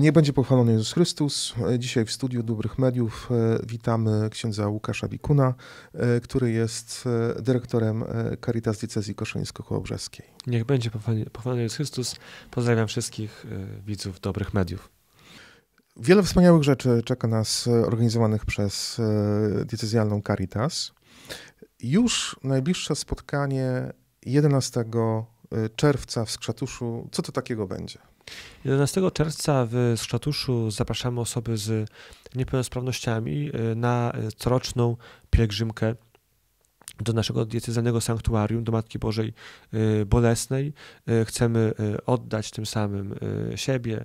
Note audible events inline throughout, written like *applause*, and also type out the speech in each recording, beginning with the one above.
Nie będzie pochwalony Jezus Chrystus. Dzisiaj w studiu Dobrych Mediów e, witamy księdza Łukasza Wikuna, e, który jest e, dyrektorem Caritas Diecezji Koszyńsko-Kołobrzeskiej. Niech będzie pochwalony Jezus Chrystus. Pozdrawiam wszystkich widzów Dobrych Mediów. Wiele wspaniałych rzeczy czeka nas organizowanych przez diecezjalną Caritas. Już najbliższe spotkanie 11 czerwca w Skrzatuszu. Co to takiego będzie? 11 czerwca w Skrzatuszu zapraszamy osoby z niepełnosprawnościami y, na y, coroczną pielgrzymkę do naszego diecezjalnego sanktuarium, do Matki Bożej y, Bolesnej. Chcemy oddać tym samym siebie,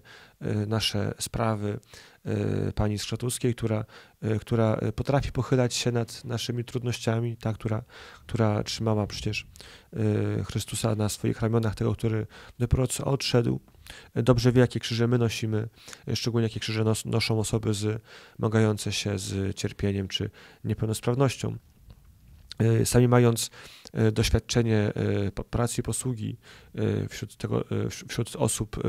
nasze sprawy, E, pani Skrzatuskiej, która, e, która potrafi pochylać się nad naszymi trudnościami, ta, która, która trzymała przecież e, Chrystusa na swoich ramionach, tego, który dopiero co odszedł. Dobrze wie, jakie krzyże my nosimy, szczególnie jakie krzyże nos, noszą osoby zmagające się z cierpieniem czy niepełnosprawnością. E, sami mając e, doświadczenie e, pracy i posługi wśród, tego, wśród osób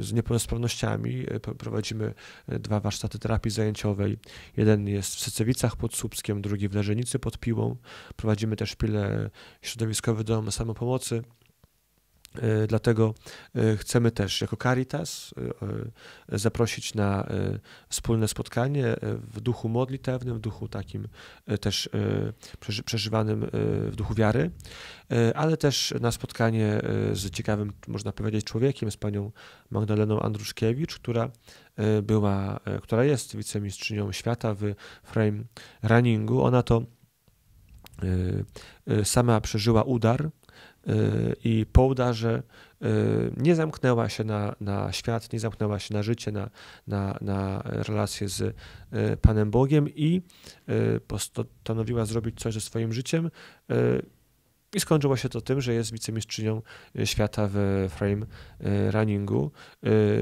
z niepełnosprawnościami. Prowadzimy dwa warsztaty terapii zajęciowej. Jeden jest w Sycewicach pod Słupskiem, drugi w Leżenicy pod Piłą. Prowadzimy też pile środowiskowy dom samopomocy. E, dlatego e, chcemy też jako Caritas e, zaprosić na wspólne spotkanie w duchu modlitewnym, w duchu takim też przeżywanym w duchu wiary, ale też na spotkanie z ciekawym, można powiedzieć, człowiekiem, z panią Magdaleną Andruszkiewicz, która była, która jest wicemistrzynią świata w frame runningu. Ona to sama przeżyła udar Y, i po udarze y, nie zamknęła się na, na świat, nie zamknęła się na życie, na, na, na relacje z y, Panem Bogiem i postanowiła zrobić coś ze swoim życiem i skończyło się to tym, że jest wicemistrzynią e, świata w e, frame e, runningu,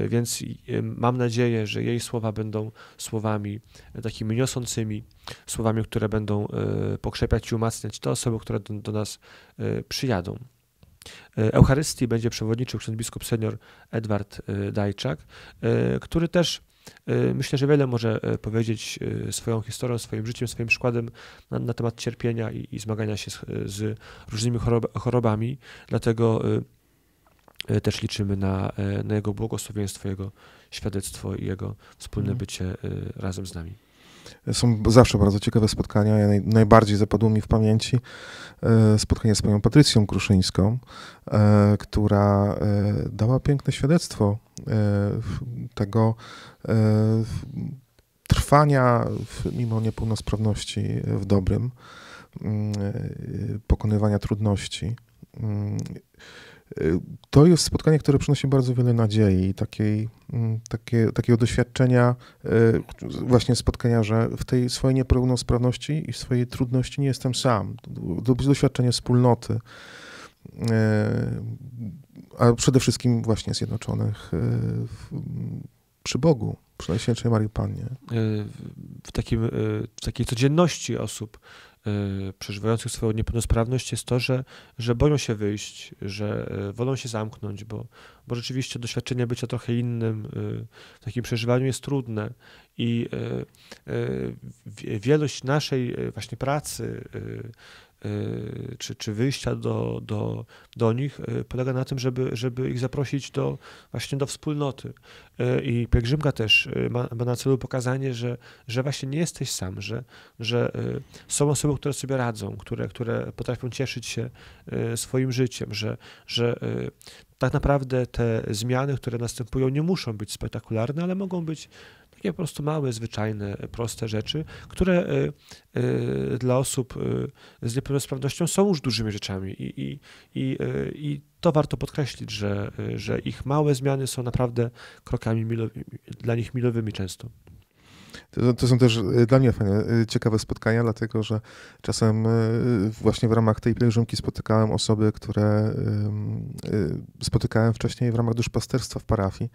więc mam nadzieję, że jej słowa będą słowami takimi niosącymi, słowami, które będą pokrzepiać i umacniać te osoby, które do, do nas przyjadą. Eucharystii będzie przewodniczył ksiądz biskup senior Edward Dajczak, który też E, myślę, że wiele może e, powiedzieć e, swoją historią, swoim życiem, swoim przykładem na, na temat cierpienia i, i, zmagania się z, z różnymi chorob, chorobami, dlatego też liczymy na, na Jego błogosławieństwo, Jego świadectwo i Jego wspólne mhm. bycie razem z nami. Są zawsze bardzo ciekawe spotkania. Ja naj, najbardziej zapadło mi w pamięci e, spotkanie z panią Patrycją Kruszyńską, e, która e, dała piękne świadectwo tego trwania mimo niepełnosprawności w dobrym, mm, pokonywania trudności mm, Y, to jest spotkanie, które przynosi bardzo wiele nadziei i takiej, mm, takie, takiego doświadczenia, y, właśnie spotkania, że w tej swojej niepełnosprawności i swojej trudności nie jestem sam. To doświadczenie wspólnoty, y, a przede wszystkim właśnie Zjednoczonych przy Bogu, przy Najświętszej Marii Pannie. W, takim, w takiej codzienności osób Y, przeżywających swoją niepełnosprawność jest to, że, że boją się wyjść, że y, wolą się zamknąć, bo, bo rzeczywiście doświadczenie bycia trochę innym y, w takim przeżywaniu jest trudne i wielość naszej właśnie pracy, Y, czy, czy wyjścia do, do, do nich y, polega na tym, żeby, żeby ich zaprosić do, właśnie do wspólnoty. Y, I pielgrzymka też ma, ma na celu pokazanie, że, że właśnie nie jesteś sam, że, że są osoby, które sobie radzą, które, które potrafią cieszyć się swoim życiem, że, że tak naprawdę te zmiany, które następują, nie muszą być spektakularne, ale mogą być takie po prostu małe, zwyczajne, proste rzeczy, które e, e, dla osób e, z niepełnosprawnością są już dużymi rzeczami i, i, i, i to warto podkreślić, że, że ich małe zmiany są naprawdę krokami milowymi, dla nich milowymi często. To, to, są też dla mnie fajne, ciekawe spotkania, dlatego że czasem właśnie w ramach tej pielgrzymki spotykałem osoby, które spotykałem wcześniej w ramach duszpasterstwa w parafii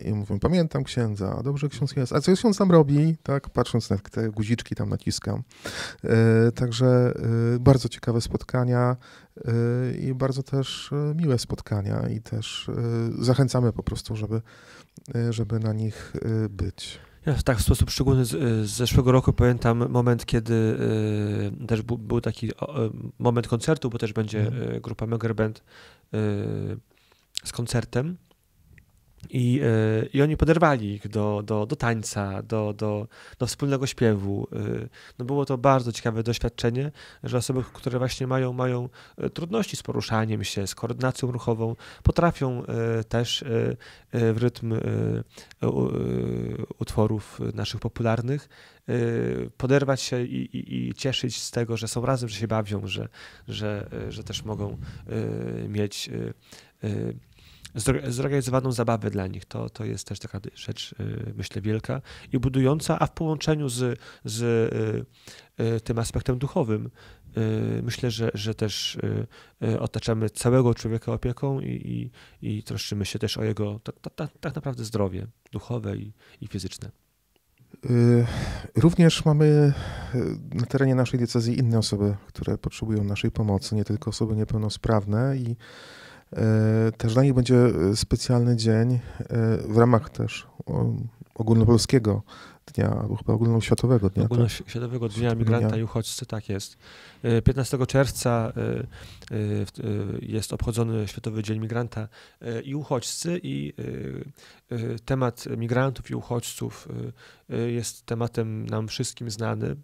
i, I mówią, pamiętam księdza, dobrze ksiądz jest. A co ksiądz tam robi, tak, patrząc na te guziczki tam naciskam. E, także e, bardzo ciekawe spotkania e, i bardzo też miłe spotkania i też zachęcamy po prostu, żeby, żeby na nich być. Ja tak w sposób szczególny z, z zeszłego roku pamiętam moment, kiedy y, też był taki moment koncertu, bo też będzie y, grupa Megerband z koncertem i, e, I oni poderwali ich do, do, do tańca, do, do, do wspólnego śpiewu. E, no było to bardzo ciekawe doświadczenie, że osoby, które właśnie mają, mają e, trudności z poruszaniem się, z koordynacją ruchową, potrafią też w rytm utworów naszych popularnych poderwać się i, i, i, cieszyć z tego, że są razem, że się bawią, że, że, że też mogą mieć zorganizowaną zabawę dla nich. To, to jest też taka rzecz, y, myślę, wielka i budująca, a w połączeniu z, z y, y, tym aspektem duchowym, myślę, że, że też otaczamy całego człowieka opieką i, i, i troszczymy się też o jego tak, tak, tak naprawdę zdrowie duchowe i, i fizyczne. Również mamy na terenie naszej diecezji inne osoby, które potrzebują naszej pomocy, nie tylko osoby niepełnosprawne i E, też dla nich będzie e, specjalny dzień e, w ramach też ogólnopolskiego dnia, albo chyba ogólnoświatowego dnia. Tak? Ogólnoświatowego tak? dnia migranta dnia. i uchodźcy, tak jest. 15 czerwca jest obchodzony Światowy Dzień Migranta i Uchodźcy i temat migrantów i uchodźców jest tematem nam wszystkim znany,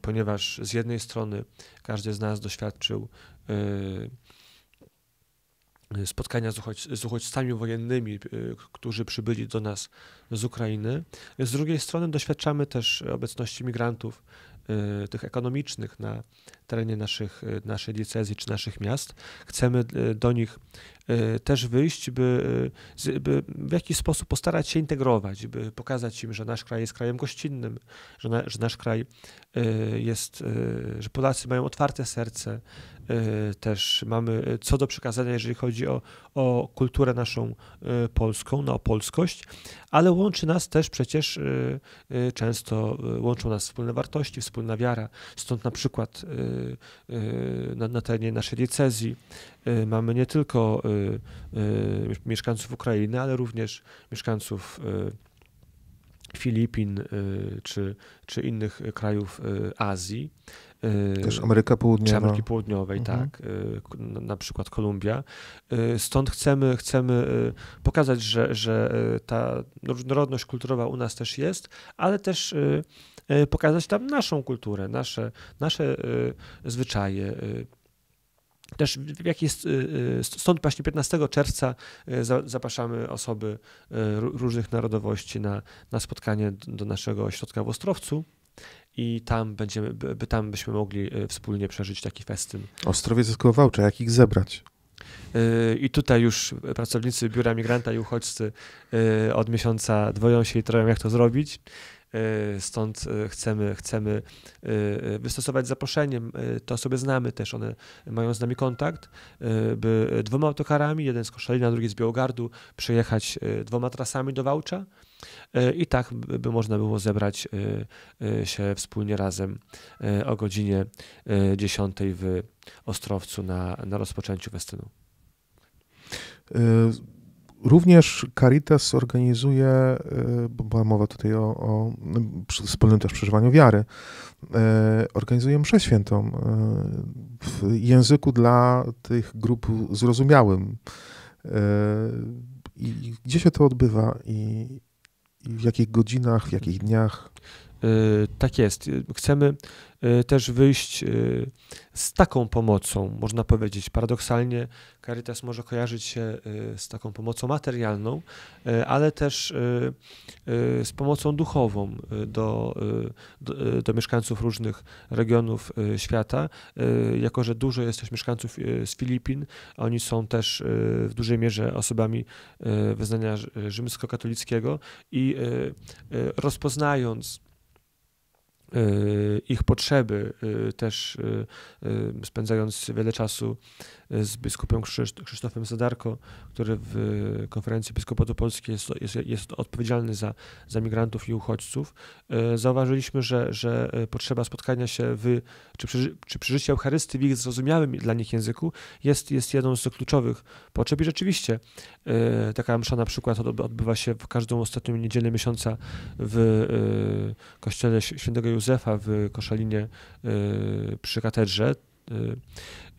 ponieważ z jednej strony każdy z nas doświadczył Y, spotkania z, uchodź, z uchodźcami wojennymi, y, którzy przybyli do nas z Ukrainy. Z drugiej strony doświadczamy też obecności migrantów y, tych ekonomicznych na, terenie naszych, y, naszej diecezji czy naszych miast. Chcemy y, do nich y, też wyjść, by, by, w jakiś sposób postarać się integrować, by pokazać im, że nasz kraj jest krajem gościnnym, że, na, że nasz kraj jest, że Polacy mają otwarte serce, też mamy co do przekazania, jeżeli chodzi o, o kulturę naszą polską, no, o polskość, ale łączy nas też przecież często, łączą nas wspólne wartości, wspólna wiara, stąd na przykład Y, na, na terenie naszej diecezji. Y, mamy nie tylko y, mieszkańców Ukrainy, ale również mieszkańców Filipin czy, czy innych krajów Azji. Y, też Ameryka Południowa. Czy Ameryki Południowej, mhm. tak. Y, na przykład Kolumbia. Y, stąd chcemy, chcemy pokazać, że, że ta różnorodność kulturowa u nas też jest, ale też pokazać tam naszą kulturę, nasze, nasze zwyczaje, też jak jest stąd właśnie 15 czerwca zapraszamy osoby różnych narodowości na, na spotkanie do naszego ośrodka w Ostrowcu i tam, będziemy, by, tam byśmy mogli y, wspólnie przeżyć taki festyn. Ostrowiec jest Wałcza, jak ich zebrać? Y, I tutaj już pracownicy Biura Migranta i Uchodźcy y, od miesiąca dwoją się i troją, jak to zrobić. Stąd chcemy, chcemy wystosować zaproszenie. Te osoby znamy też, one mają z nami kontakt, by dwoma autokarami, jeden z Koszalina, drugi z Białogardu, przyjechać dwoma trasami do Wałcza E, I tak by można było zebrać e, e, się wspólnie razem o godzinie 10 w Ostrowcu na, na rozpoczęciu festynu. Również Caritas organizuje, bo była mowa tutaj o, o wspólnym też przeżywaniu wiary, organizuje mszę świętą w języku dla tych grup zrozumiałym. I gdzie się to odbywa i, w jakich godzinach, w jakich dniach? Y, tak jest. Y, chcemy y, też wyjść z taką pomocą, można powiedzieć. Paradoksalnie Caritas może kojarzyć się z taką pomocą materialną, ale też z pomocą duchową do, do, do mieszkańców różnych regionów świata. Jako, że dużo jest też mieszkańców z Filipin, oni są też w dużej mierze osobami wyznania rzymskokatolickiego i rozpoznając Y, ich potrzeby, y, też y, spędzając wiele czasu z biskupem Krzysztofem Zadarko, który w konferencji Biskupatu polskiej jest, jest, jest odpowiedzialny za, za migrantów i uchodźców, zauważyliśmy, że, że potrzeba spotkania się w, czy, przy, czy przeżycia Eucharystii w ich zrozumiałym dla nich języku jest, jest jedną z kluczowych potrzeb i rzeczywiście taka msza na przykład odbywa się w każdą ostatnią niedzielę miesiąca w kościele świętego Józefa w Koszalinie y, przy katedrze.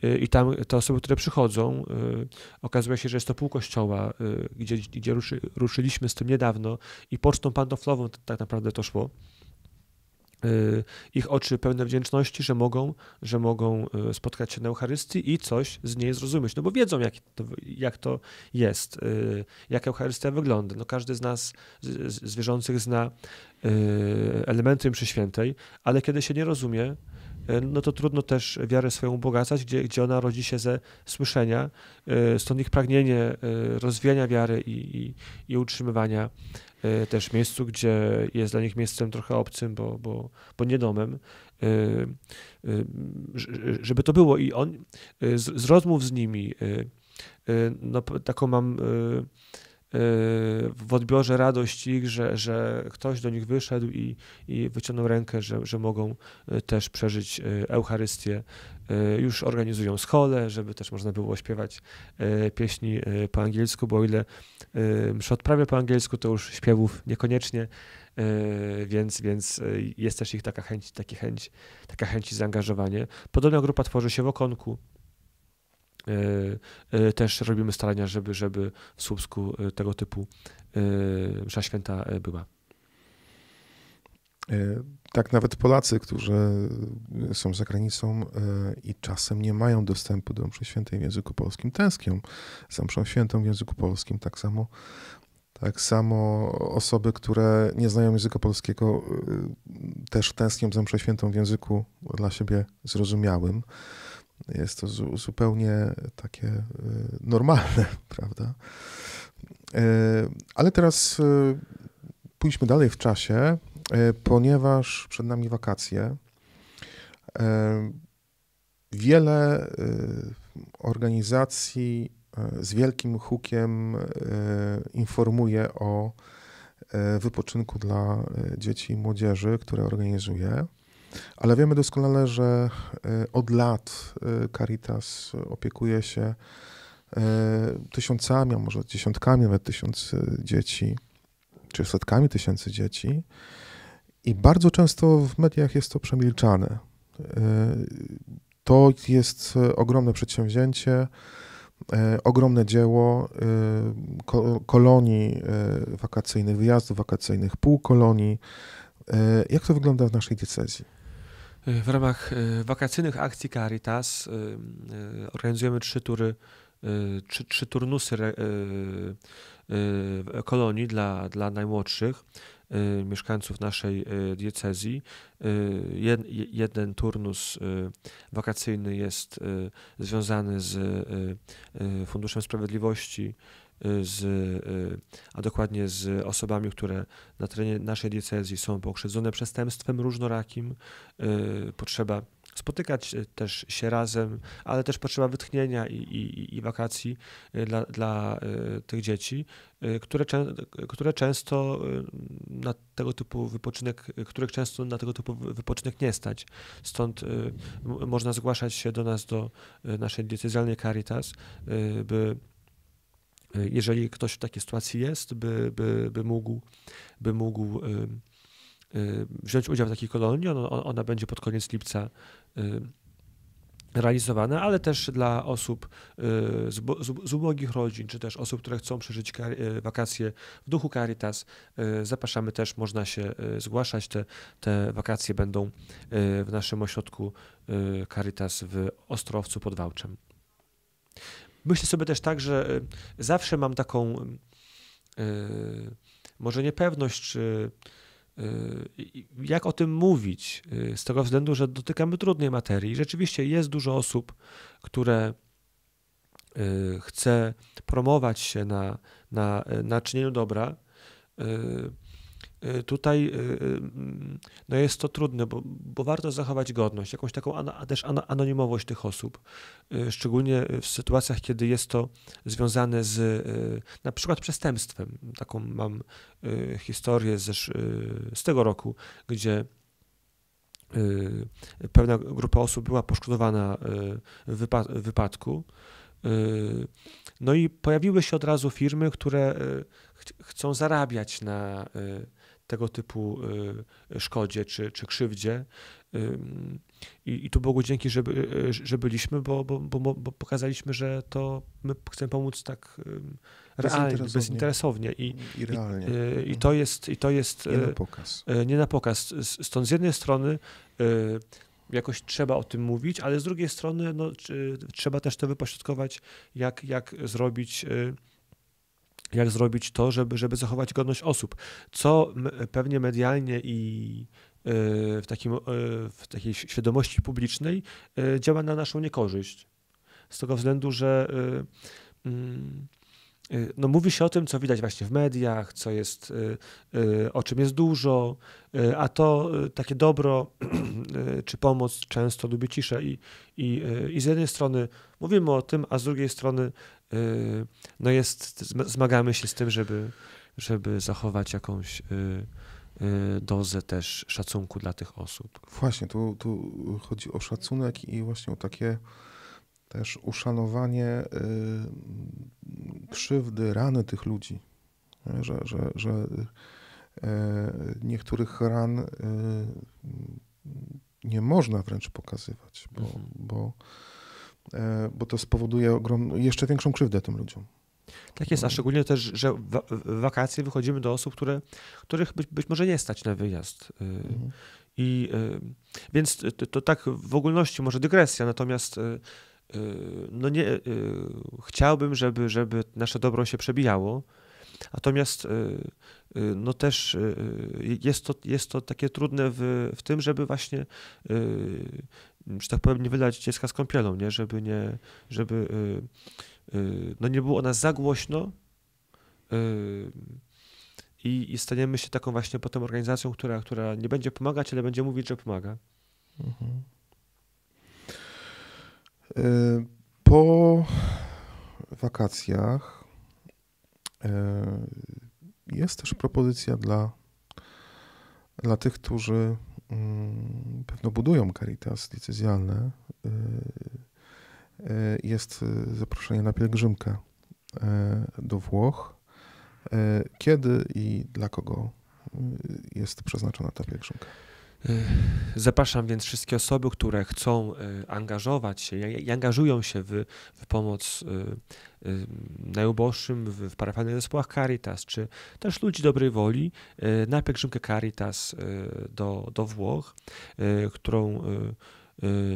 Y, y, I tam te osoby, które przychodzą, okazuje się, że jest to pół kościoła, gdzie, gdzie ruszy, ruszyliśmy z tym niedawno i pocztą pantoflową tak naprawdę to szło. Y, ich oczy pełne wdzięczności, że mogą, że mogą y, spotkać się na Eucharystii i coś z niej zrozumieć, no bo wiedzą, jak to, jak to jest, y, jak Eucharystia wygląda. No każdy z nas, z, zna elementy mszy świętej, ale kiedy się nie rozumie, no to trudno też wiarę swoją ubogacać, gdzie, gdzie ona rodzi się ze słyszenia, stąd ich pragnienie rozwijania wiary i, i, i utrzymywania Y, też miejscu, gdzie jest dla nich miejscem trochę obcym, bo, bo, bo nie domem, y, y, żeby to było. I on z, z rozmów z nimi, no, taką mam w odbiorze radość ich, że, że ktoś do nich wyszedł i, i wyciągnął rękę, że, że mogą e, też przeżyć e, Eucharystię. E, już organizują schole, żeby też można było śpiewać pieśni po angielsku, bo o ile mszę odprawia po angielsku, to już śpiewów niekoniecznie, więc, więc jest też ich taka chęć, taka chęć, taka chęć i zaangażowanie. Podobna grupa tworzy się w Okonku, E, e, też robimy starania, żeby, żeby w Słupsku e, tego typu msza święta była. Tak, nawet Polacy, którzy są za granicą i czasem nie mają dostępu do mszy świętej w języku polskim, tęsknią za mszą świętą w języku polskim. Tak samo, tak samo osoby, które nie znają języka polskiego, też tęsknią za mszą świętą w języku dla siebie zrozumiałym. Jest to zu, zupełnie takie y, normalne, *laughs* prawda? Y, ale teraz y, pójdźmy dalej w czasie, ponieważ przed nami wakacje. Wiele organizacji z wielkim hukiem informuje o wypoczynku dla dzieci i młodzieży, które organizuje. Ale wiemy doskonale, że e, od lat e, Caritas opiekuje się e, tysiącami, a może dziesiątkami, nawet tysiąc dzieci, czy setkami tysięcy dzieci. I bardzo często w mediach jest to przemilczane. To jest ogromne przedsięwzięcie, ogromne dzieło kolonii wakacyjnych, wyjazdów wakacyjnych, półkolonii. Jak to wygląda w naszej diecezji? E, w ramach e, wakacyjnych akcji Caritas e, organizujemy trzy tury, trzy, trzy turnusy kolonii dla, dla najmłodszych mieszkańców naszej diecezji. Jed, jeden turnus wakacyjny jest związany z Funduszem Sprawiedliwości z, y, a dokładnie z osobami, które na terenie naszej diecezji są pokrzywdzone przestępstwem różnorakim. Y, potrzeba spotykać y, też się razem, ale też potrzeba wytchnienia i, i, i wakacji dla, dla tych dzieci, które, które często na tego typu wypoczynek, których często na tego typu wypoczynek nie stać. Stąd można zgłaszać się do nas, do naszej diecezjalnej Caritas, by Y, jeżeli ktoś w takiej sytuacji jest, by, by, by mógł, by mógł y, wziąć udział w takiej kolonii. Ona, ona będzie pod koniec lipca y, realizowana, ale też dla osób z, z, z ubogich rodzin, czy też osób, które chcą przeżyć wakacje w duchu Caritas. Zapraszamy też, można się zgłaszać. Te, te wakacje będą w naszym ośrodku Caritas w Ostrowcu pod Wałczem. Myślę sobie też tak, że y, zawsze mam taką yy, może niepewność, czy y, jak o tym mówić, z tego względu, że dotykamy trudnej materii. Rzeczywiście jest dużo osób, które chce promować się na, na, na czynieniu dobra. Y, tutaj y, y, no jest to trudne, bo, bo warto zachować godność, jakąś taką a też anonimowość tych osób, szczególnie w sytuacjach, kiedy jest to związane z na przykład przestępstwem. Taką mam historię z, z tego roku, gdzie pewna grupa osób była poszkodowana w wypadku. No i pojawiły się od razu firmy, które ch chcą zarabiać na tego typu y, szkodzie czy, czy krzywdzie. Y, I, I tu Bogu dzięki, że, y, że byliśmy, bo, bo, bo, bo pokazaliśmy, że to my chcemy pomóc tak realnie, bezinteresownie. I, I, realnie. I, i to jest... I to jest nie na pokaz. Nie na pokaz. Stąd z jednej strony jakoś trzeba o tym mówić, ale z drugiej strony no, trzeba też to wypośrodkować, jak, jak zrobić jak zrobić to, żeby, żeby zachować godność osób, co pewnie medialnie i e, w, takim, e, w takiej świadomości publicznej e, działa na naszą niekorzyść. Z tego względu, że mm, no, mówi się o tym, co widać właśnie w mediach, co jest, o czym jest dużo, a to takie dobro *clears throat* czy pomoc często lubi ciszę i, i, i z jednej strony mówimy o tym, a z drugiej strony Y, no jest, zmagamy się z tym, żeby, żeby zachować jakąś y, y, dozę też szacunku dla tych osób. Właśnie, tu, tu chodzi o szacunek i właśnie o takie też uszanowanie krzywdy, rany tych ludzi. Że, że, że niektórych ran nie można wręcz pokazywać, bo, mhm. bo E, bo to spowoduje ogrom jeszcze większą krzywdę tym ludziom. Tak jest, a no. szczególnie też, że w wakacje wychodzimy do osób, które, których być, być może nie stać na wyjazd. Y, mhm. I y, więc to, to, tak w ogólności może dygresja, natomiast y, no nie, chciałbym, żeby, żeby nasze dobro się przebijało. Natomiast no też jest to, jest to takie trudne w, w tym, żeby właśnie że tak powiem, nie wylać dziecka z kąpielą, nie? Żeby nie, żeby y, y, no nie było ona nas za głośno y, i, i staniemy się taką właśnie potem organizacją, która, która nie będzie pomagać, ale będzie mówić, że pomaga. Mhm. Po wakacjach jest też propozycja dla, dla tych, którzy Mm, pewno budują Caritas decyzjalne, y, y, jest zaproszenie na pielgrzymkę y, do Włoch. Kiedy i dla kogo jest przeznaczona ta pielgrzymka? Y, zapraszam więc wszystkie osoby, które chcą y, angażować się i angażują się w, w pomoc y, najuboższym w, w parafialnych zespołach Caritas, czy też ludzi dobrej woli, na pielgrzymkę Caritas do, do Włoch, którą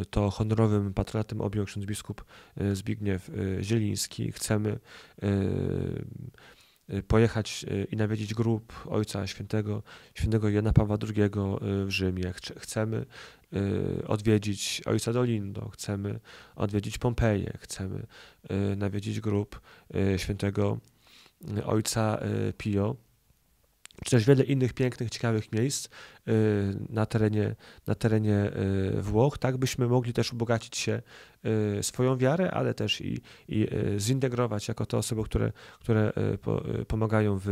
to honorowym patronatem objął ksiądz biskup Zbigniew Zieliński. Chcemy Y, pojechać y, i nawiedzić grób Ojca Świętego, świętego Jana Pawła II y, w Rzymie. Chcemy odwiedzić Ojca Dolindo, chcemy odwiedzić Pompeję, chcemy nawiedzić grób świętego Ojca Pio czy też wiele innych pięknych, ciekawych miejsc y, na terenie, na terenie y, Włoch, tak byśmy mogli też ubogacić się y, swoją wiarę, ale też i, i zintegrować jako te osoby, które, które pomagają w,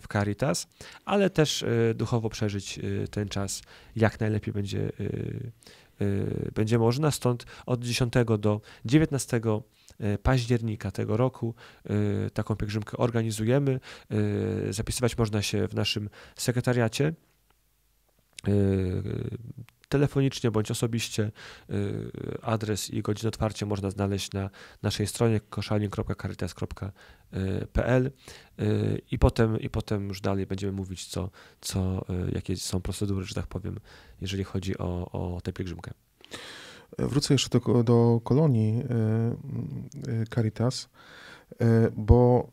w Caritas, ale też duchowo przeżyć ten czas jak najlepiej będzie, będzie można. Stąd od 10 do 19 Y, października tego roku. Y, taką pielgrzymkę organizujemy. Y, zapisywać można się w naszym sekretariacie telefonicznie bądź osobiście. Adres i godzinę otwarcia można znaleźć na naszej stronie koszalin.caritas.pl i potem, i potem już dalej będziemy mówić, co, co, jakie są procedury, że tak powiem, jeżeli chodzi o, o tę pielgrzymkę. Wrócę jeszcze do, do kolonii e, e, Caritas, e, bo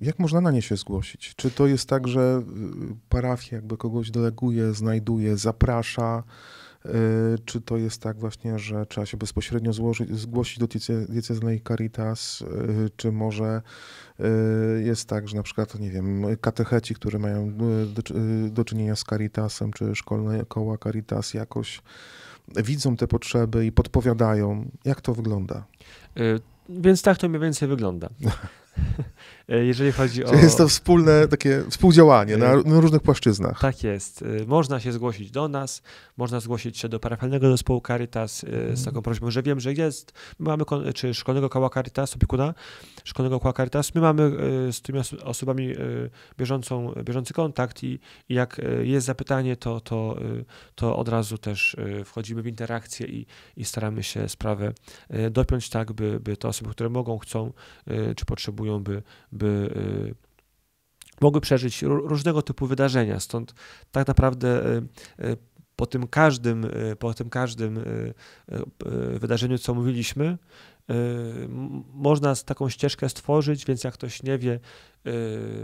jak można na nie się zgłosić? Czy to jest tak, że parafia jakby kogoś deleguje, znajduje, zaprasza? Czy to jest tak właśnie, że trzeba się bezpośrednio złożyć, zgłosić do dieceznej Caritas? Czy może jest tak, że na przykład, nie wiem, katecheci, którzy mają do, do czynienia z Caritasem, czy szkolne koła Caritas jakoś widzą te potrzeby i podpowiadają, jak to wygląda. Y, więc tak to mniej więcej wygląda. *laughs* *laughs* E, jeżeli chodzi o. Jest to wspólne takie współdziałanie na, e, na, różnych płaszczyznach. Tak jest. E, można się zgłosić do nas, można zgłosić się do parafialnego zespołu Caritas z taką mhm. prośbą, że wiem, że jest. My mamy czy szkolnego koła Caritas, opiekuna szkolnego koła Caritas. My mamy z tymi osobami bieżącą, bieżący kontakt i, i jak jest zapytanie, to, to, to od razu też wchodzimy w interakcję i, i staramy się sprawę dopiąć tak, by, by te osoby, które mogą, chcą czy potrzebują, by, by y, mogły przeżyć różnego typu wydarzenia. Stąd tak naprawdę y, y, po tym każdym, po tym każdym wydarzeniu, co mówiliśmy, można taką ścieżkę stworzyć, więc jak ktoś nie wie,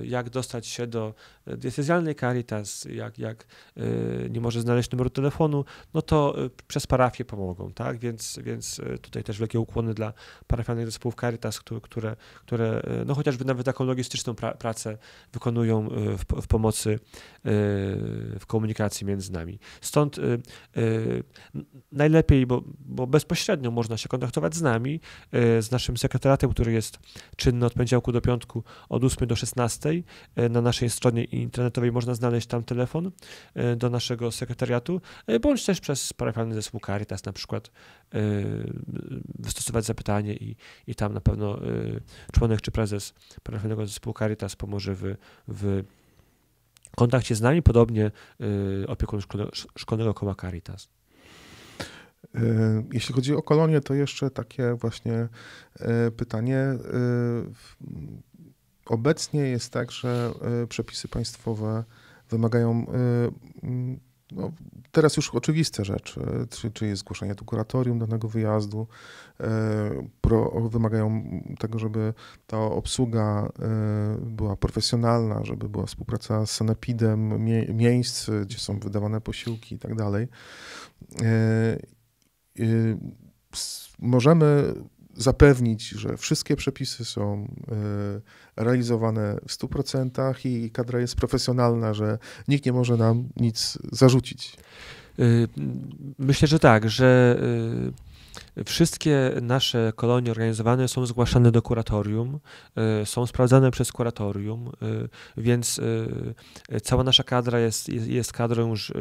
Y, jak dostać się do diecezjalnej Caritas, jak, jak y, nie może znaleźć numeru telefonu, no to y, przez parafię pomogą, tak? Więc, więc tutaj też wielkie ukłony dla parafianych zespołów Caritas, które, które, które no chociażby nawet taką logistyczną pra pracę wykonują w, w, pomocy w komunikacji między nami. Stąd najlepiej, bo, bo bezpośrednio można się kontaktować z nami, z naszym sekretariatem, który jest czynny od poniedziałku do piątku od 8 8 do 16. E, na naszej stronie internetowej można znaleźć tam telefon e, do naszego sekretariatu, e, bądź też przez parafialny zespół Caritas na przykład wystosować zapytanie i, i tam na pewno członek czy prezes parafialnego zespół Caritas pomoże w, w kontakcie z nami, podobnie opiekun szkolnego, szkolnego koła Caritas. Jeśli chodzi o kolonie, to jeszcze takie właśnie pytanie. Obecnie jest tak, że y, przepisy państwowe wymagają y, mm, no, teraz już oczywiste rzeczy, czyli czy zgłoszenie do kuratorium danego wyjazdu, y, pro, wymagają tego, żeby ta obsługa była profesjonalna, żeby była współpraca z sanepidem, mie miejsc, gdzie są wydawane posiłki i tak dalej. Możemy zapewnić, że wszystkie przepisy są e, realizowane w 100% i kadra jest profesjonalna, że nikt nie może nam nic zarzucić. Y, myślę, że tak, że y, Wszystkie nasze kolonie organizowane są zgłaszane do kuratorium, e, są sprawdzane przez kuratorium, e, więc e, cała nasza kadra jest, jest, kadrą już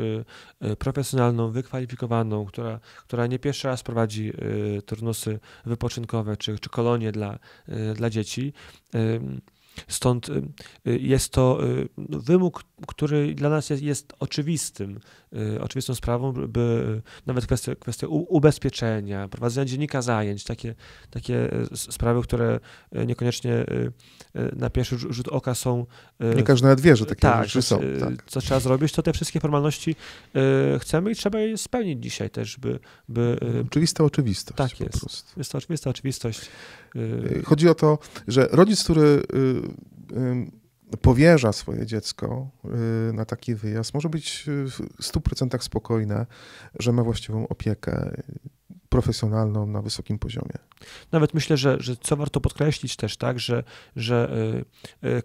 profesjonalną, wykwalifikowaną, która, która nie pierwszy raz prowadzi turnusy wypoczynkowe czy, czy kolonie dla, dla dzieci. Stąd y, y, jest to y, no, wymóg, który dla nas jest, jest oczywistym, oczywistą sprawą, by nawet kwestie, kwestie ubezpieczenia, prowadzenia dziennika zajęć, takie, takie sprawy, które niekoniecznie na pierwszy rzut oka są. Nie każdy nawet wie, że takie tak, rzeczy są. Tak. Co trzeba zrobić, to te wszystkie formalności chcemy i trzeba je spełnić dzisiaj też, by. by... Oczywista oczywistość. Tak jest. Jest to oczywista oczywistość. Chodzi o to, że rodzic, który Y, y, powierza swoje dziecko y, na taki wyjazd, może być w 100% spokojne, że ma właściwą opiekę profesjonalną na wysokim poziomie. Nawet myślę, że, że co warto podkreślić też, tak, że, że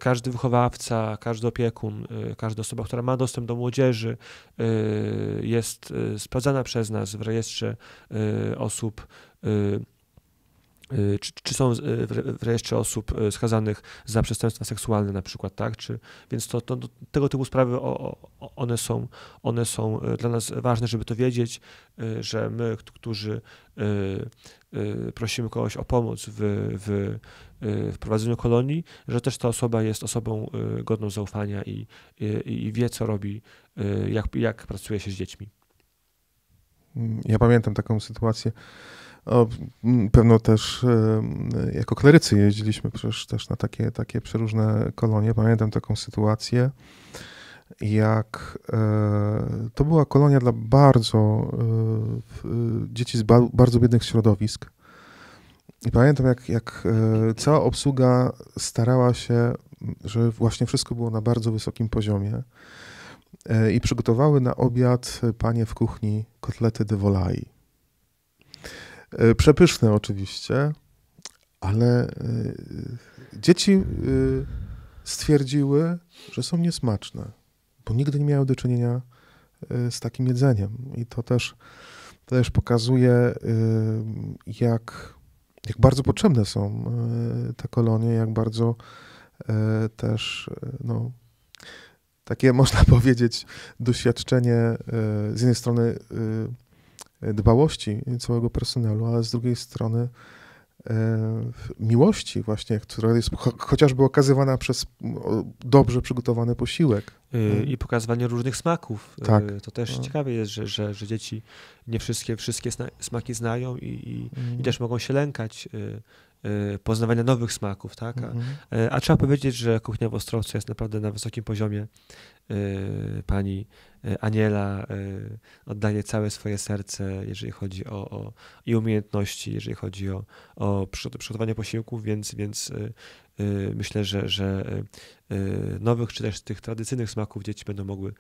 każdy wychowawca, każdy opiekun, każda osoba, która ma dostęp do młodzieży, jest sprawdzana przez nas w rejestrze osób Y, czy, czy, są y, w rejestrze osób y, skazanych za przestępstwa seksualne na przykład, tak? Czy, więc to, to, tego typu sprawy, o, o, one, są, one są dla nas ważne, żeby to wiedzieć, że my, którzy prosimy kogoś o pomoc w, w, w prowadzeniu kolonii, że też ta osoba jest osobą godną zaufania i, i, i wie, co robi, jak, jak pracuje się z dziećmi. Mm, ja pamiętam taką sytuację o, mm, pewno też jako klerycy jeździliśmy przecież też na takie, takie przeróżne kolonie. Pamiętam taką sytuację, jak e, to była kolonia dla bardzo e, e, dzieci z bardzo biednych środowisk. I pamiętam, jak, jak cała obsługa starała się, że właśnie wszystko było na bardzo wysokim poziomie. I przygotowały na obiad panie w kuchni kotlety de volaille E, przepyszne oczywiście, ale e, dzieci e, stwierdziły, że są niesmaczne, bo nigdy nie miały do czynienia z takim jedzeniem. I to też, to też pokazuje, jak, jak bardzo potrzebne są te kolonie, jak bardzo też no, takie *laughs* można powiedzieć doświadczenie z jednej strony E, dbałości całego personelu, ale z drugiej strony e, miłości właśnie, która jest chociażby okazywana przez dobrze przygotowany posiłek. Y, mhm. I pokazywanie różnych smaków. Y, tak. To też no. ciekawe jest, że, że, że, dzieci nie wszystkie, wszystkie smaki znają i, i, mm. i mhm. też mogą się lękać y, Y, poznawania nowych smaków, tak? Mm-hmm. A, mhm. y, a, trzeba powiedzieć, że kuchnia w Ostrowcu jest naprawdę na wysokim poziomie. Y, pani Aniela oddaje całe swoje serce, jeżeli chodzi o, o i umiejętności, jeżeli chodzi o, o przygotowanie posiłków, więc, więc myślę, że, że nowych czy też tych tradycyjnych smaków dzieci będą mogły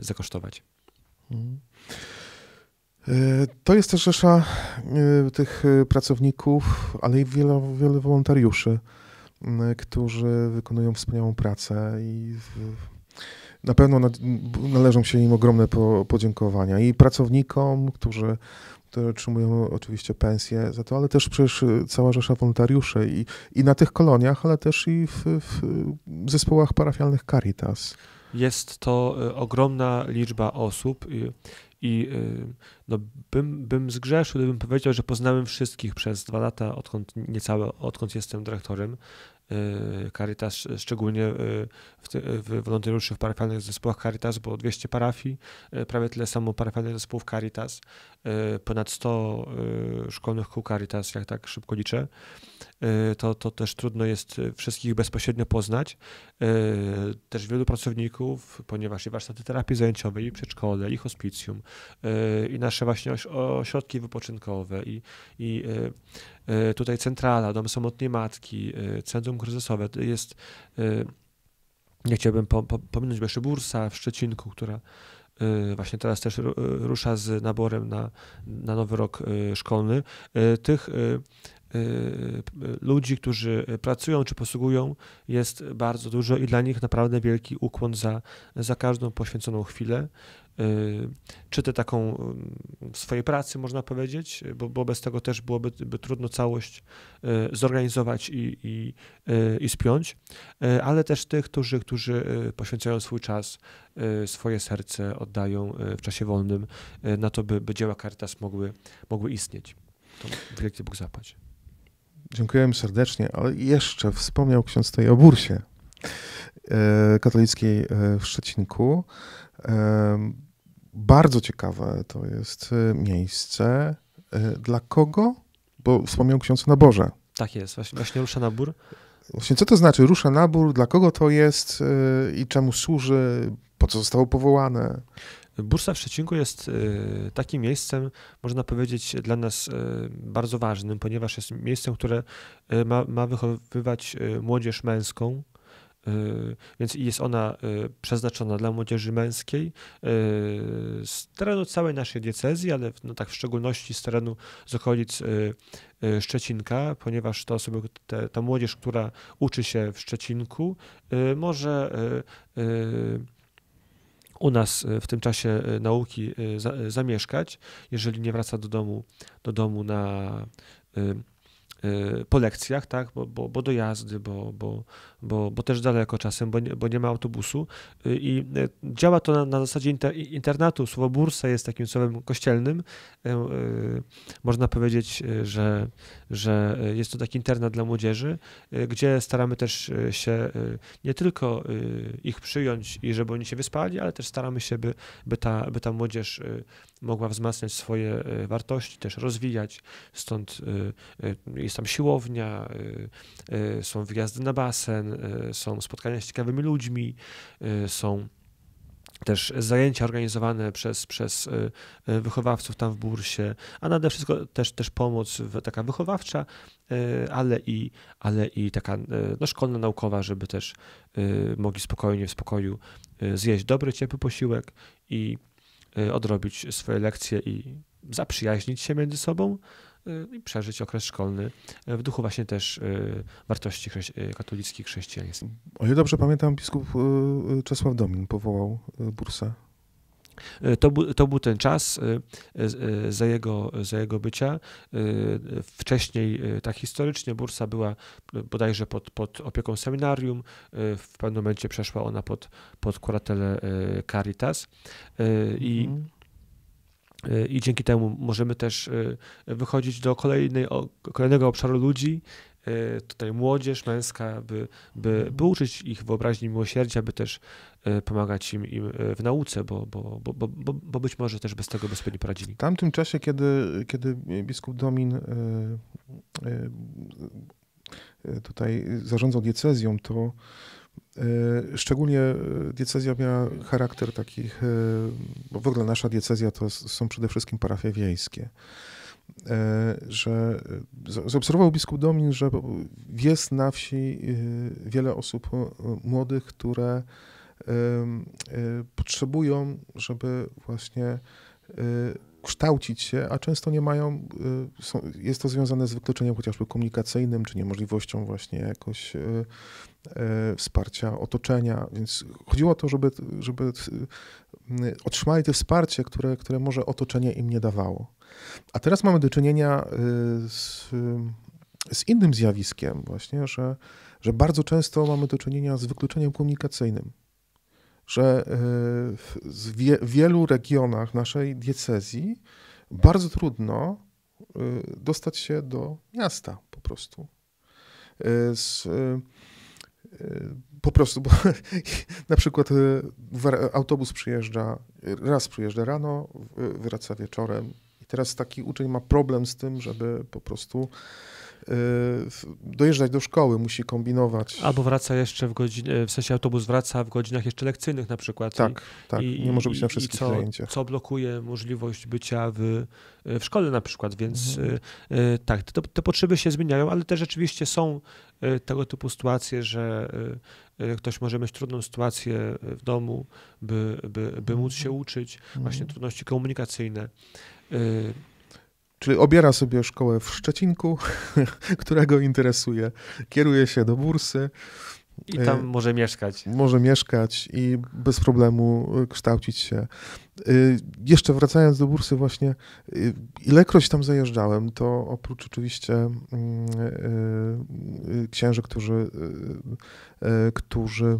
zakosztować. Mm. E, to jest też rzesza e, tych e, pracowników, ale i wielu, wielu wolontariuszy, którzy wykonują wspaniałą pracę i na pewno należą się im ogromne podziękowania i pracownikom, którzy otrzymują oczywiście pensje za to, ale też przecież cała rzesza wolontariuszy i, i na tych koloniach, ale też i w, w zespołach parafialnych Caritas. Jest to ogromna liczba osób. I y, no, bym, bym zgrzeszył, gdybym powiedział, że poznałem wszystkich przez dwa lata, odkąd niecałe, odkąd jestem dyrektorem y, Caritas, szczególnie y, w, w wolontariuszy w parafialnych zespołach Caritas, było 200 parafii, prawie tyle samo parafialnych zespołów Caritas, ponad 100 szkolnych kół Caritas, jak tak szybko liczę. E, to, to też trudno jest e, wszystkich bezpośrednio poznać. E, też wielu pracowników, ponieważ i warsztaty terapii zajęciowej, i przedszkole, i hospicjum, i nasze właśnie ośrodki wypoczynkowe, i, i tutaj centrala, dom samotnej matki, centrum kryzysowe, jest nie chciałbym po, po, pominąć jeszcze Bursa w Szczecinku, która właśnie teraz też rusza z naborem na, na nowy rok szkolny. Tych Y, y, ludzi, którzy pracują czy posługują, jest bardzo dużo i dla nich naprawdę wielki ukłon za, za każdą poświęconą chwilę. Y, czy te taką mm, w swojej pracy, można powiedzieć, bo, bo bez tego też byłoby by trudno całość zorganizować i, i, i spiąć, ale też tych, którzy, którzy poświęcają swój czas, swoje serce oddają w czasie wolnym na to, by, by dzieła Caritas mogły, mogły istnieć. To wielki Bóg zapłać. Dziękujemy serdecznie, ale jeszcze wspomniał ksiądz tej o bursie e, katolickiej e, w Szczecinku. E, bardzo ciekawe to jest miejsce. Dla kogo? Bo wspomniał ksiądz o naborze. Tak jest, właśnie, właśnie rusza nabór. Właśnie co to znaczy rusza nabór, dla kogo to jest i czemu służy, po co zostało powołane? Bursa w Szczecinku jest y, takim miejscem, można powiedzieć, dla nas y, bardzo ważnym, ponieważ jest miejscem, które y, ma, wychowywać młodzież męską, więc jest ona przeznaczona dla młodzieży męskiej z terenu całej naszej diecezji, ale no tak w szczególności z terenu z okolic Szczecinka, ponieważ to osoby, te, ta młodzież, która uczy się w Szczecinku, może u nas e, w tym czasie e, nauki e, zamieszkać, jeżeli nie wraca do domu, do domu na, po lekcjach, tak? bo, bo, bo dojazdy, bo, bo, bo, bo też daleko czasem, bo nie, bo nie ma autobusu. Y, I y, działa to na, na zasadzie inter, internatu. Słowo bursa jest takim słowem kościelnym. Y, można powiedzieć, że, że jest to taki internat dla młodzieży, gdzie staramy też się nie tylko ich przyjąć i żeby oni się wyspali, ale też staramy się, by, by, ta, by ta młodzież mogła wzmacniać swoje wartości, też rozwijać. Stąd jest tam siłownia, są wyjazdy na basen, Y, są spotkania z ciekawymi ludźmi, y, są też zajęcia organizowane przez, przez y, wychowawców tam w bursie, a nade wszystko też, też pomoc taka wychowawcza, ale i, ale i taka no, szkolna naukowa, żeby też mogli spokojnie, w spokoju zjeść dobry, ciepły posiłek i odrobić swoje lekcje i zaprzyjaźnić się między sobą Y, i przeżyć okres szkolny y, w duchu właśnie też y, wartości chrześci katolickich, chrześcijańskich. O ile dobrze pamiętam, biskup Czesław Domin powołał bursę. To, to był ten czas za jego, za jego bycia. Wcześniej, tak historycznie, Bursa była bodajże pod, pod opieką seminarium. W pewnym momencie przeszła ona pod, pod kuratelę Caritas. I mhm. Y, i dzięki temu możemy też y, wychodzić do kolejnej, kolejnego obszaru ludzi, y, tutaj młodzież męska, by, by, by uczyć ich wyobraźni miłosierdzia, by też pomagać im, im w nauce, bo, bo, bo, bo, bo być może też bez tego by sobie nie poradzili. W tamtym czasie, kiedy, kiedy biskup Domin tutaj zarządzał diecezją, to E, szczególnie e, diecezja miała charakter takich, e, bo w ogóle nasza diecezja to są przede wszystkim parafie wiejskie że zaobserwował biskup Domin, że jest na wsi wiele osób młodych, które potrzebują, żeby właśnie kształcić się, a często nie mają, jest to związane z wykluczeniem chociażby komunikacyjnym, czy niemożliwością właśnie jakoś E, wsparcia otoczenia, więc chodziło o to, żeby, żeby e, otrzymali to wsparcie, które, które może otoczenie im nie dawało. A teraz mamy do czynienia e, z, z innym zjawiskiem właśnie, że, że bardzo często mamy do czynienia z wykluczeniem komunikacyjnym że w wielu regionach naszej diecezji bardzo trudno dostać się do miasta po prostu. Z, Y, po prostu, bo *laughs* na przykład y, autobus przyjeżdża, raz przyjeżdża rano, wraca wieczorem. I teraz taki uczeń ma problem z tym, żeby po prostu Y, dojeżdżać do szkoły, musi kombinować. Albo wraca jeszcze w godzinie w sensie autobus wraca w godzinach jeszcze lekcyjnych na przykład. Tak, i, tak, i, nie może być na wszystkich co, zajęciach. Co blokuje możliwość bycia w, w szkole na przykład, więc mhm. Y, y, tak, te, te potrzeby się zmieniają, ale też rzeczywiście są tego typu sytuacje, że ktoś może mieć trudną sytuację w domu, by, by, by móc się mhm. uczyć, właśnie mhm. trudności komunikacyjne. Czyli obiera sobie szkołę w Szczecinku, *laughs* którego interesuje, kieruje się do bursy. I tam y, może mieszkać. Może mieszkać i bez problemu y, kształcić się. Y, jeszcze wracając do bursy, właśnie ilekroć tam zajeżdżałem, to oprócz oczywiście mm, księży, którzy, którzy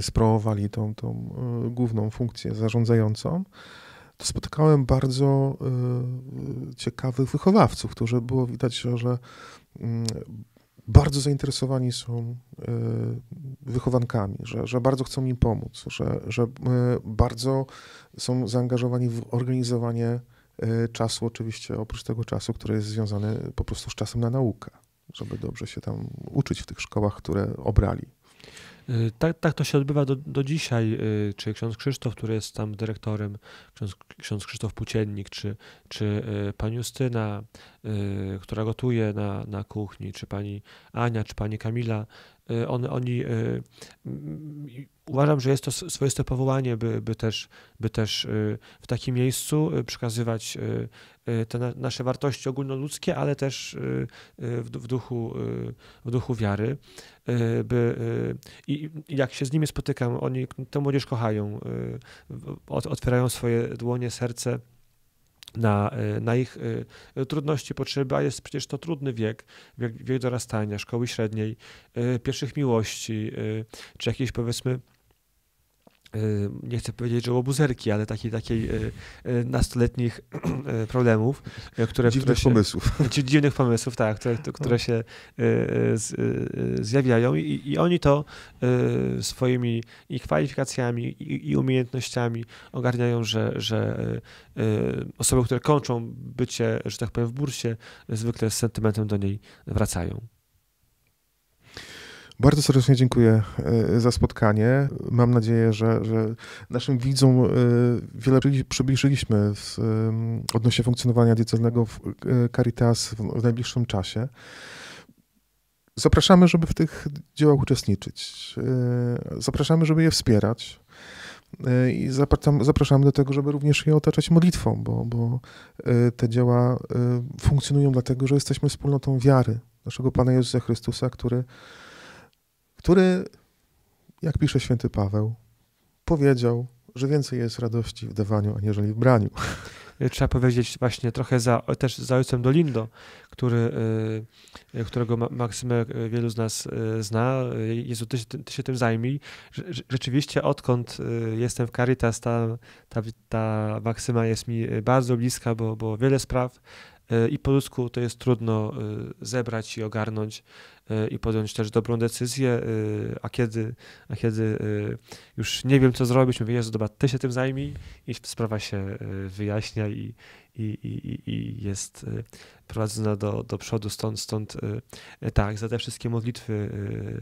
sprawowali tą, tą główną funkcję zarządzającą, to spotkałem bardzo y, ciekawych wychowawców, którzy było widać, że mm, bardzo zainteresowani są y, wychowankami, że, że bardzo chcą im pomóc, że, że y, bardzo są zaangażowani w organizowanie czasu, oczywiście oprócz tego czasu, który jest związany po prostu z czasem na naukę, żeby dobrze się tam uczyć w tych szkołach, które obrali. Y, tak, tak to się odbywa do, do dzisiaj. Y, czy ksiądz Krzysztof, który jest tam dyrektorem, ksiądz, ksiądz Krzysztof Płóciennik, czy, czy y, pani Justyna, która gotuje na, na kuchni, czy pani Ania, czy pani Kamila, Y, on, oni, y, mm, uważam, że jest to swoiste powołanie, by, by, też, by też y, w takim miejscu przekazywać te nasze wartości ogólnoludzkie, ale też w, duchu, w duchu wiary. By, I jak się z nimi spotykam, oni tę młodzież kochają, otwierają swoje dłonie, serce na, e, na ich e, trudności, potrzeby, a jest przecież to trudny wiek, wiek, dorastania, szkoły średniej, e, pierwszych miłości, czy jakiejś powiedzmy Yy, nie chcę powiedzieć, że łobuzerki, ale takiej, takiej yy, yy, nastoletnich *clears throat* problemów, które... Dziwnych które się, pomysłów. *laughs* Dziwnych pomysłów, tak, które, no. które się zjawiają i, i oni to swoimi i kwalifikacjami i, i umiejętnościami ogarniają, że, że osoby, które kończą bycie, że tak powiem, w bursie, zwykle z sentymentem do niej wracają. Bardzo serdecznie dziękuję e, za spotkanie. Mam nadzieję, że, że naszym widzom e, wiele przybliżyliśmy odnośnie funkcjonowania dieceznego w e, Caritas w najbliższym czasie. Zapraszamy, żeby w tych dziełach uczestniczyć. Zapraszamy, żeby je wspierać. I zapraszamy do tego, żeby również je otaczać modlitwą, bo, bo te dzieła funkcjonują dlatego, że jesteśmy wspólnotą wiary naszego Pana Jezusa Chrystusa, który który, jak pisze święty Paweł, powiedział, że więcej jest radości w dawaniu, aniżeli w braniu. *laughs* Trzeba powiedzieć właśnie trochę za, też za ojcem Dolindo, który, y, y, którego Maksymę y, wielu z nas zna. Jezu, ty, ty się tym zajmij. Rzeczywiście odkąd jestem w Caritas, ta, ta, ta Maksyma jest mi bardzo bliska, bo, bo wiele spraw E, i po ludzku to jest trudno e, zebrać i ogarnąć e, i podjąć też dobrą decyzję, a kiedy, a kiedy już nie wiem, co zrobić, mówię, Jezu, dobra, ty się tym zajmij i sprawa się wyjaśnia i, i, i, i jest prowadzona do, do przodu, stąd, stąd tak, za te wszystkie modlitwy,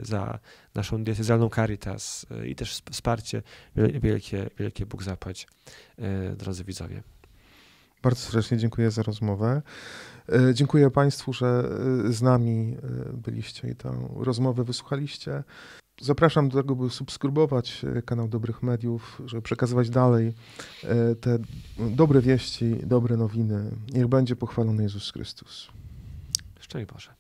za naszą diecezjalną Caritas i też wsparcie wielkie, wielkie Bóg zapłać, drodzy widzowie. Bardzo serdecznie dziękuję za rozmowę. E, dziękuję Państwu, że e, z nami e, byliście i tę rozmowę wysłuchaliście. Zapraszam do tego, by subskrybować kanał Dobrych Mediów, żeby przekazywać dalej te dobre wieści, dobre nowiny. Niech będzie pochwalony Jezus Chrystus. Szczęść Boże.